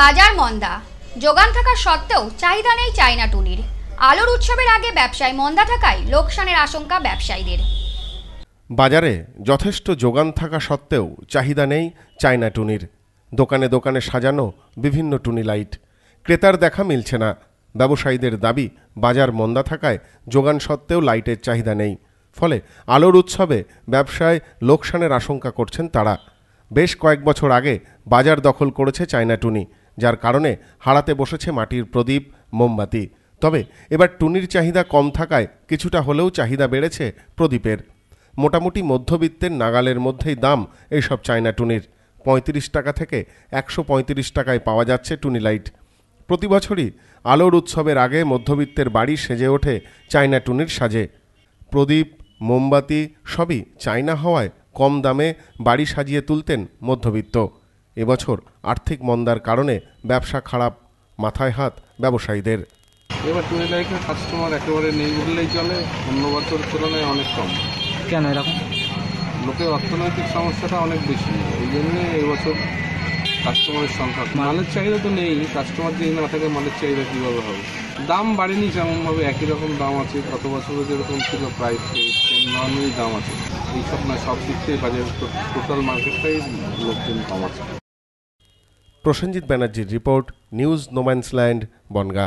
বাজার মন্দা যোগান থাকা সত্ত্বেও চাহিদা নেই চায়না টুনির আলোর উৎসবের আগে ব্যবসায় মন্দা থাকায় লোকসানের আশঙ্কা ব্যবসায়ীদের বাজারে যথেষ্ট যোগান থাকা সত্ত্বেও চাহিদা নেই চায়না টুনির দোকানে দোকানে সাজানো বিভিন্ন টুনি লাইট ক্রেতার দেখা মিলছে না ব্যবসায়ীদের দাবি বাজার মন্দা থাকায় যোগান সত্ত্বেও লাইটের চাহিদা নেই ফলে আলোর উৎসবে ব্যবসায় লোকসানের আশঙ্কা করছেন তারা বেশ কয়েক বছর আগে বাজার দখল করেছে চায়না টুনি যার কারণে হারাতে বসেছে মাটির প্রদীপ মোমবাতি তবে এবার টুনির চাহিদা কম থাকায় কিছুটা হলেও চাহিদা বেড়েছে প্রদীপের মোটামুটি মধ্যবিত্তের নাগালের মধ্যেই দাম এইসব চায়না টুনির পঁয়ত্রিশ টাকা থেকে একশো পঁয়ত্রিশ টাকায় পাওয়া যাচ্ছে টুনি লাইট প্রতি বছরই আলোর উৎসবের আগে মধ্যবিত্তের বাড়ি সেজে ওঠে চায়না টুনির সাজে প্রদীপ মোমবাতি সবই চায়না হওয়ায় কম দামে বাড়ি সাজিয়ে তুলতেন মধ্যবিত্ত এবছর আর্থিক মন্দার কারণে ব্যবসা খারাপ মাথায় হাত ব্যবসায়ীদের এবার টুয়ে লাইফের কাস্টমার একেবারে নেই বললেই চলে অন্য বছরের তুলনায় অনেক কম কেন এরকম লোকের অর্থনৈতিক সমস্যাটা অনেক বেশি এই জন্য এবছর কাস্টমারের সংখ্যা মালের চাহিদা তো নেই কাস্টমার যদি না থাকে মালের চাহিদা কীভাবে হবে দাম বাড়েনি যেমনভাবে একই রকম দাম আছে গত বছরও যেরকম ছিল প্রায় নর্মালি দাম আছে এইসব না সব দিক থেকে বাজার টোটাল মার্কেটটাই লোকজন কম আছে প্রসেনজিৎ ব্যানার্জির রিপোর্ট নিউজ নোম্যান্সল্যান্ড বনগা